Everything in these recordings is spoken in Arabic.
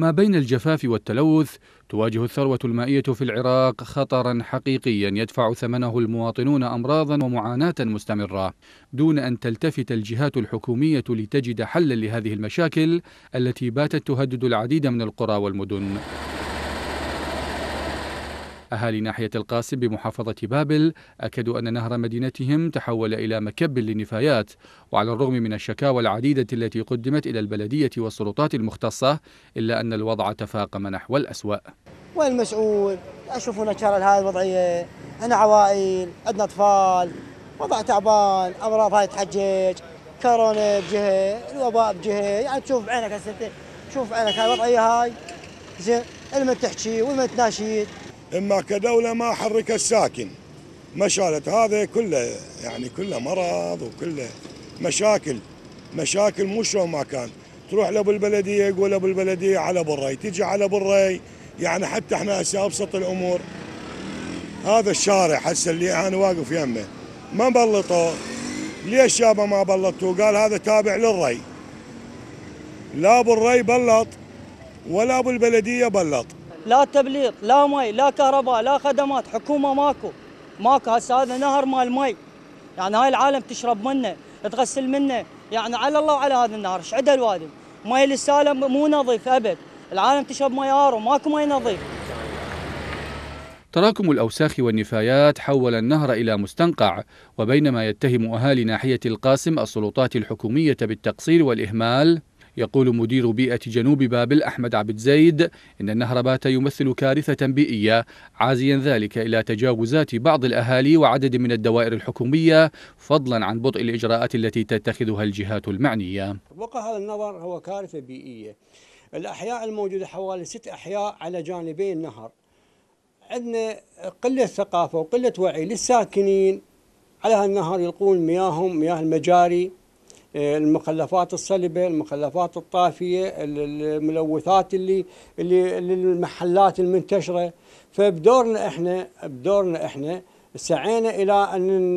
ما بين الجفاف والتلوث تواجه الثروة المائية في العراق خطرا حقيقيا يدفع ثمنه المواطنون أمراضا ومعاناة مستمرة دون أن تلتفت الجهات الحكومية لتجد حلا لهذه المشاكل التي باتت تهدد العديد من القرى والمدن أهالي ناحية القاسم بمحافظة بابل أكدوا أن نهر مدينتهم تحول إلى مكب للنفايات وعلى الرغم من الشكاوى العديدة التي قدمت إلى البلدية والسلطات المختصة إلا أن الوضع تفاقم نحو الأسوأ وين المسؤول؟ أشوف شارع هذه الوضعية أنا عوائل عندنا أطفال وضع تعبان أمراض هاي تحجج كورونا بجهة الوباء بجهة يعني تشوف بعينك هسه شوف بعينك هاي الوضعية هاي زين المن تحكي والمن اما كدوله ما حرك الساكن ما شالت هذا كله يعني كله مرض وكله مشاكل مشاكل مو شلون ما كان تروح لابو البلديه يقول ابو البلديه على الري تجي على الري يعني حتى احنا هسه ابسط الامور هذا الشارع هسه اللي انا واقف يمه ما بلطوه ليش يابا ما بلطوه؟ قال هذا تابع للري لا ابو الري بلط ولا ابو البلديه بلط لا تبليط لا مي لا كهرباء لا خدمات حكومه ماكو ماكو هسه هذا نهر مال مي يعني هاي العالم تشرب منه تغسل منه يعني على الله وعلى هذا النهر ايش عندها الوادي مي السالم مو نظيف ابد العالم تشرب مي ارو ماكو مي نظيف تراكم الأوساخ والنفايات حول النهر إلى مستنقع وبينما يتهم أهالي ناحية القاسم السلطات الحكومية بالتقصير والإهمال يقول مدير بيئة جنوب بابل أحمد عبد زيد إن النهر بات يمثل كارثة بيئية عازيا ذلك إلى تجاوزات بعض الأهالي وعدد من الدوائر الحكومية فضلا عن بطء الإجراءات التي تتخذها الجهات المعنية وقع هذا النظر هو كارثة بيئية الأحياء الموجودة حوالي ست أحياء على جانبي النهر عندنا قلة ثقافة وقلة وعي للساكنين على هالنهر يلقون مياههم مياه المجاري إيه، المخلفات الصلبه، المخلفات الطافيه، الملوثات اللي اللي للمحلات المنتشره فبدورنا احنا بدورنا احنا سعينا إلى أن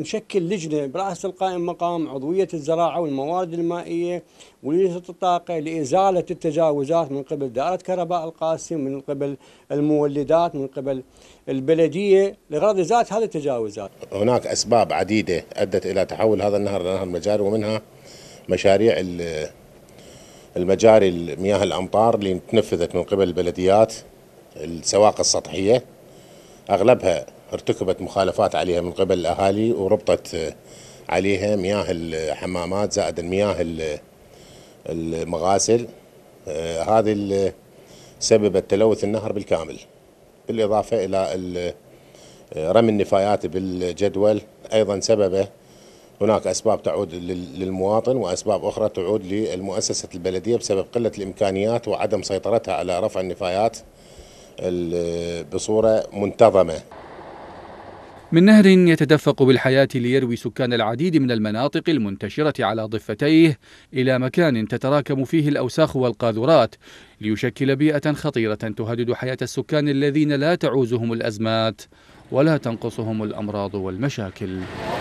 نشكل لجنة برأس القائم مقام عضوية الزراعة والموارد المائية ولجنة الطاقة لإزالة التجاوزات من قبل دائرة كهرباء القاسم من قبل المولدات من قبل البلدية لغرض إزالة هذه التجاوزات هناك أسباب عديدة أدت إلى تحول هذا النهر لنهر مجاري ومنها مشاريع المجاري المياه الأمطار اللي تنفذت من قبل البلديات السواقة السطحية أغلبها ارتكبت مخالفات عليها من قبل الاهالي وربطت عليها مياه الحمامات زائد المياه المغاسل آه، هذه سببت تلوث النهر بالكامل بالاضافه الى آه، رمي النفايات بالجدول ايضا سببه هناك اسباب تعود للمواطن واسباب اخرى تعود للمؤسسه البلديه بسبب قله الامكانيات وعدم سيطرتها على رفع النفايات بصوره منتظمه من نهر يتدفق بالحياة ليروي سكان العديد من المناطق المنتشرة على ضفتيه إلى مكان تتراكم فيه الأوساخ والقاذورات ليشكل بيئة خطيرة تهدد حياة السكان الذين لا تعوزهم الأزمات ولا تنقصهم الأمراض والمشاكل